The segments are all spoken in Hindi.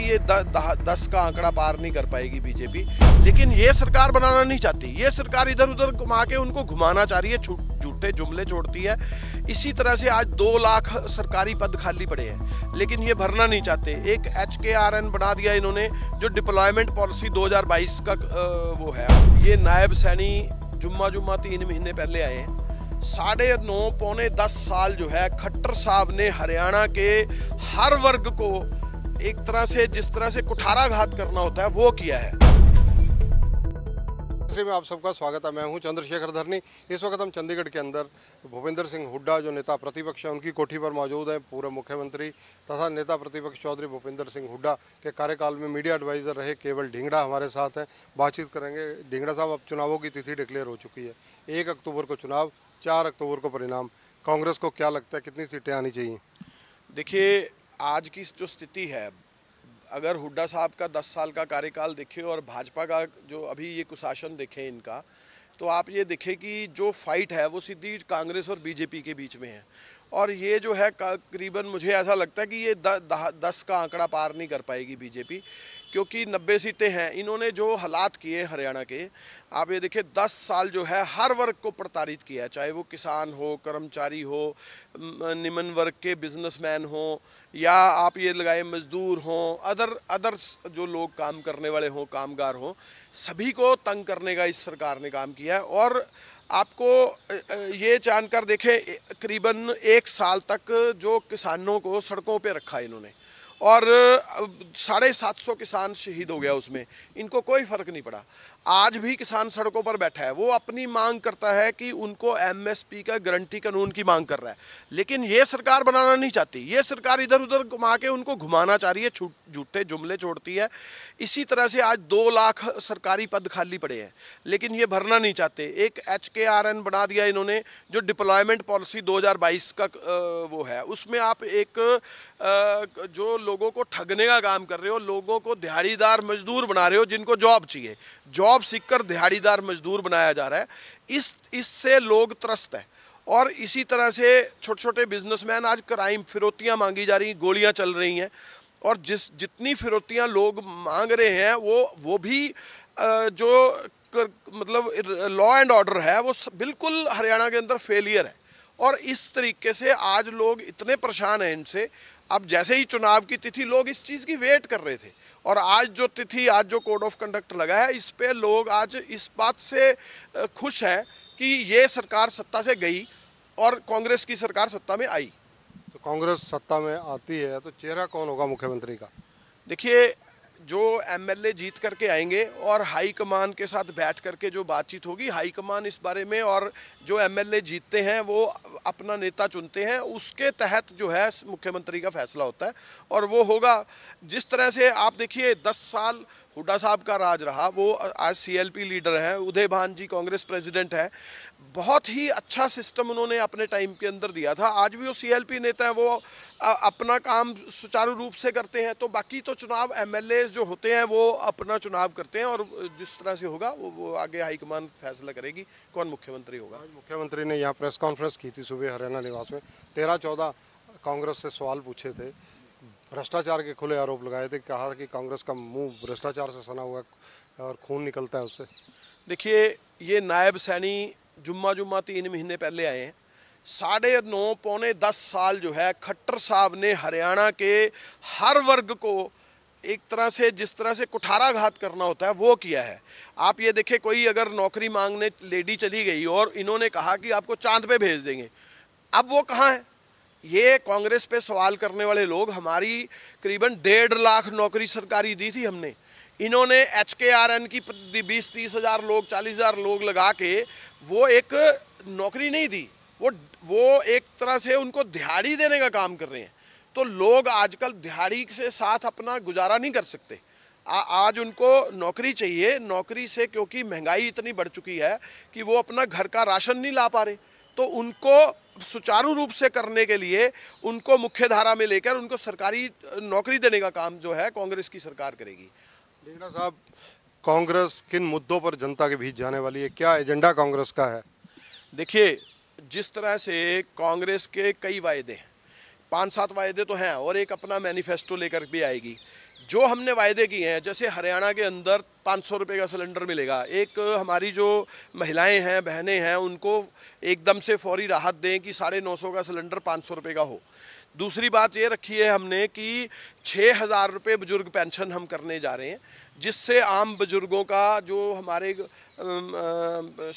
कि ये द, द, दस का आंकड़ा पार नहीं कर पाएगी बीजेपी लेकिन ये सरकार बनाना नहीं चाहती ये सरकार इधर उधर घुमा के उनको घुमाना चाह रही है झूठे जुमले छोड़ती है इसी तरह से आज दो लाख सरकारी पद खाली पड़े हैं लेकिन ये भरना नहीं चाहते एक एच के आर एन बना दिया इन्होंने जो डिप्लॉयमेंट पॉलिसी 2022 का वो है ये नायब सैनी जुम्मा जुम्मा तीन महीने पहले आए हैं साढ़े नौ पौने दस साल जो है खट्टर साहब ने हरियाणा के हर वर्ग को एक तरह से जिस तरह से कुठाराघात करना होता है वो किया है में आप सबका स्वागत है मैं हूं चंद्रशेखर धरनी इस वक्त हम चंडीगढ़ के अंदर भूपेंद्र सिंह हुड्डा जो नेता प्रतिपक्ष हैं उनकी कोठी पर मौजूद हैं पूर्व मुख्यमंत्री तथा नेता प्रतिपक्ष चौधरी भूपेंद्र सिंह हुड्डा के कार्यकाल में मीडिया एडवाइज़र रहे केवल ढींगड़ा हमारे साथ हैं बातचीत करेंगे ढींगड़ा साहब अब चुनावों की तिथि डिक्लेयर हो चुकी है एक अक्टूबर को चुनाव चार अक्टूबर को परिणाम कांग्रेस को क्या लगता है कितनी सीटें आनी चाहिए देखिए आज की जो स्थिति है अगर हुड्डा साहब का 10 साल का कार्यकाल देखे और भाजपा का जो अभी ये कुशासन देखे इनका तो आप ये देखें कि जो फाइट है वो सीधी कांग्रेस और बीजेपी के बीच में है और ये जो है करीबन मुझे ऐसा लगता है कि ये द, द, दस का आंकड़ा पार नहीं कर पाएगी बीजेपी क्योंकि नब्बे सीटें हैं इन्होंने जो हालात किए हरियाणा के आप ये देखिए दस साल जो है हर वर्ग को प्रताड़ित किया है चाहे वो किसान हो कर्मचारी हो निम्न वर्ग के बिजनेसमैन हो या आप ये लगाए मजदूर हो अदर अदर जो लोग काम करने वाले हों कामगार हों सभी को तंग करने का इस सरकार ने काम किया है और आपको ये जानकर देखें करीबन एक साल तक जो किसानों को सड़कों पे रखा इन्होंने और साढ़े सात सौ किसान शहीद हो गया उसमें इनको कोई फ़र्क नहीं पड़ा आज भी किसान सड़कों पर बैठा है वो अपनी मांग करता है कि उनको एमएसपी का गारंटी कानून की मांग कर रहा है लेकिन ये सरकार बनाना नहीं चाहती ये सरकार इधर उधर घुमा के उनको घुमाना चाह रही है झूठे जुमले छोड़ती है इसी तरह से आज दो लाख सरकारी पद खाली पड़े हैं लेकिन ये भरना नहीं चाहते एक एच बना दिया इन्होंने जो डिप्लॉयमेंट पॉलिसी दो का वो है उसमें आप एक जो लोगों को ठगने का काम कर रहे हो लोगों को दिहाड़ीदार मजदूर बना रहे हो जिनको जॉब चाहिए जॉब जॉब सीखकर दिहाड़ीदार मजदूर बनाया जा रहा है इस इससे लोग त्रस्त हैं और इसी तरह से छोटे छोटे बिजनेसमैन आज क्राइम फिरौतियाँ मांगी जा रही गोलियाँ चल रही हैं और जिस जितनी फिरौतियाँ लोग मांग रहे हैं वो वो भी जो कर, मतलब लॉ एंड ऑर्डर है वो बिल्कुल हरियाणा के अंदर फेलियर है और इस तरीके से आज लोग इतने परेशान हैं इनसे अब जैसे ही चुनाव की तिथि लोग इस चीज़ की वेट कर रहे थे और आज जो तिथि आज जो कोड ऑफ कंडक्ट लगा है इस पे लोग आज इस बात से खुश हैं कि ये सरकार सत्ता से गई और कांग्रेस की सरकार सत्ता में आई तो कांग्रेस सत्ता में आती है तो चेहरा कौन होगा मुख्यमंत्री का देखिए जो एमएलए जीत करके आएंगे और हाई कमान के साथ बैठ करके जो बातचीत होगी हाई कमान इस बारे में और जो एमएलए जीतते हैं वो अपना नेता चुनते हैं उसके तहत जो है मुख्यमंत्री का फैसला होता है और वो होगा जिस तरह से आप देखिए दस साल हुडा साहब का राज रहा वो आज सीएलपी लीडर हैं उदय भान जी कांग्रेस प्रेसिडेंट हैं बहुत ही अच्छा सिस्टम उन्होंने अपने टाइम के अंदर दिया था आज भी वो सीएलपी नेता हैं वो अपना काम सुचारू रूप से करते हैं तो बाकी तो चुनाव एमएलए लीडर्स जो होते हैं वो अपना चुनाव करते हैं और जिस तरह से होगा वो, वो आगे हाईकमान फैसला करेगी कौन मुख्यमंत्री होगा मुख्यमंत्री ने यहाँ प्रेस कॉन्फ्रेंस की थी सुबह हरियाणा निवास में तेरह चौदह कांग्रेस से सवाल पूछे थे भ्रष्टाचार के खुले आरोप लगाए थे कहा कि कांग्रेस का मुंह भ्रष्टाचार से सना हुआ और खून निकलता है उससे देखिए ये नायब सैनी जुम्मा जुम्मा तीन महीने पहले आए हैं साढ़े नौ पौने दस साल जो है खट्टर साहब ने हरियाणा के हर वर्ग को एक तरह से जिस तरह से कुठाराघात करना होता है वो किया है आप ये देखें कोई अगर नौकरी मांगने लेडी चली गई और इन्होंने कहा कि आपको चांद पे भेज देंगे अब वो कहाँ है ये कांग्रेस पे सवाल करने वाले लोग हमारी करीबन डेढ़ लाख नौकरी सरकारी दी थी हमने इन्होंने एच के आर एन की बीस तीस हज़ार लोग चालीस हज़ार लोग लगा के वो एक नौकरी नहीं दी वो वो एक तरह से उनको दिहाड़ी देने का काम कर रहे हैं तो लोग आजकल दिहाड़ी से साथ अपना गुजारा नहीं कर सकते आ, आज उनको नौकरी चाहिए नौकरी से क्योंकि महंगाई इतनी बढ़ चुकी है कि वो अपना घर का राशन नहीं ला पा रहे तो उनको सुचारू रूप से करने के लिए उनको मुख्य धारा में लेकर उनको सरकारी नौकरी देने का काम जो है कांग्रेस की सरकार करेगी लेखना साहब कांग्रेस किन मुद्दों पर जनता के बीच जाने वाली है क्या एजेंडा कांग्रेस का है देखिए जिस तरह से कांग्रेस के कई वायदे हैं पाँच सात वायदे तो हैं और एक अपना मैनिफेस्टो लेकर भी आएगी जो हमने वायदे किए हैं जैसे हरियाणा के अंदर पाँच सौ रुपये का सिलेंडर मिलेगा एक हमारी जो महिलाएं हैं बहनें हैं उनको एकदम से फौरी राहत दें कि साढ़े नौ सौ का सिलेंडर पाँच सौ रुपये का हो दूसरी बात ये रखी है हमने कि छः हज़ार रुपये बुजुर्ग पेंशन हम करने जा रहे हैं जिससे आम बुजुर्गों का जो हमारे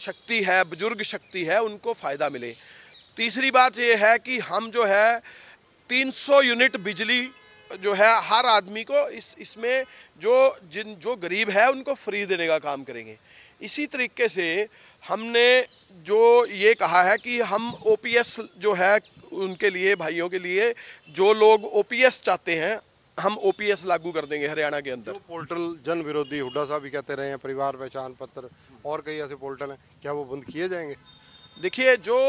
शक्ति है बुजुर्ग शक्ति है उनको फ़ायदा मिले तीसरी बात ये है कि हम जो है 300 यूनिट बिजली जो है हर आदमी को इस इसमें जो जिन जो गरीब है उनको फ्री देने का काम करेंगे इसी तरीके से हमने जो ये कहा है कि हम ओपीएस जो है उनके लिए भाइयों के लिए जो लोग ओपीएस चाहते हैं हम ओपीएस लागू कर देंगे हरियाणा के अंदर पोर्टल जन विरोधी हुडा साहब भी कहते रहे हैं परिवार पहचान पत्र और कई ऐसे पोर्टल हैं क्या वो बंद किए जाएंगे देखिए जो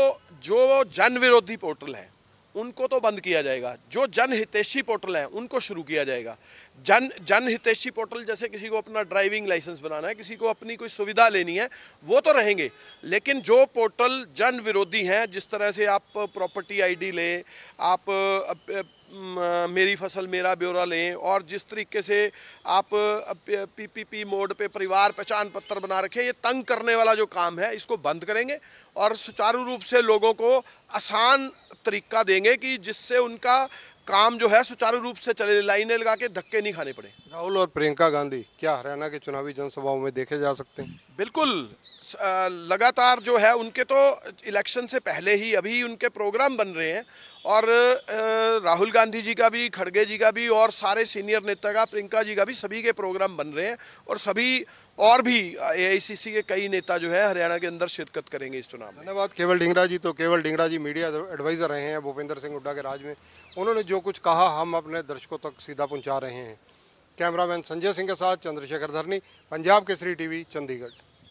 जो जन विरोधी पोर्टल है उनको तो बंद किया जाएगा जो जनहितेशी पोर्टल हैं उनको शुरू किया जाएगा जन जनहितेशी पोर्टल जैसे किसी को अपना ड्राइविंग लाइसेंस बनाना है किसी को अपनी कोई सुविधा लेनी है वो तो रहेंगे लेकिन जो पोर्टल जन विरोधी हैं जिस तरह से आप प्रॉपर्टी आईडी लें आप मेरी फसल मेरा ब्यौरा लें और जिस तरीके से आप पीपीपी मोड पे परिवार पहचान पत्र बना रखें ये तंग करने वाला जो काम है इसको बंद करेंगे और सुचारू रूप से लोगों को आसान तरीका देंगे कि जिससे उनका काम जो है सुचारू रूप से चले लाइनें लगा के धक्के नहीं खाने पड़े राहुल और प्रियंका गांधी क्या हरियाणा के चुनावी जनसभाओं में देखे जा सकते हैं बिल्कुल लगातार जो है उनके तो इलेक्शन से पहले ही अभी उनके प्रोग्राम बन रहे हैं और राहुल गांधी जी का भी खड़गे जी का भी और सारे सीनियर नेता का प्रियंका जी का भी सभी के प्रोग्राम बन रहे हैं और सभी और भी एआईसीसी के कई नेता जो है हरियाणा के अंदर शिरकत करेंगे इस चुनाव में धन्यवाद केवल डिंगरा जी तो केवल डिंगरा जी मीडिया एडवाइज़र रहे हैं भूपेंद्र सिंह हुड्डा के राज में उन्होंने जो कुछ कहा हम अपने दर्शकों तक सीधा पहुँचा रहे हैं कैमरामैन संजय सिंह के साथ चंद्रशेखर धरनी पंजाब केसरी टीवी चंडीगढ़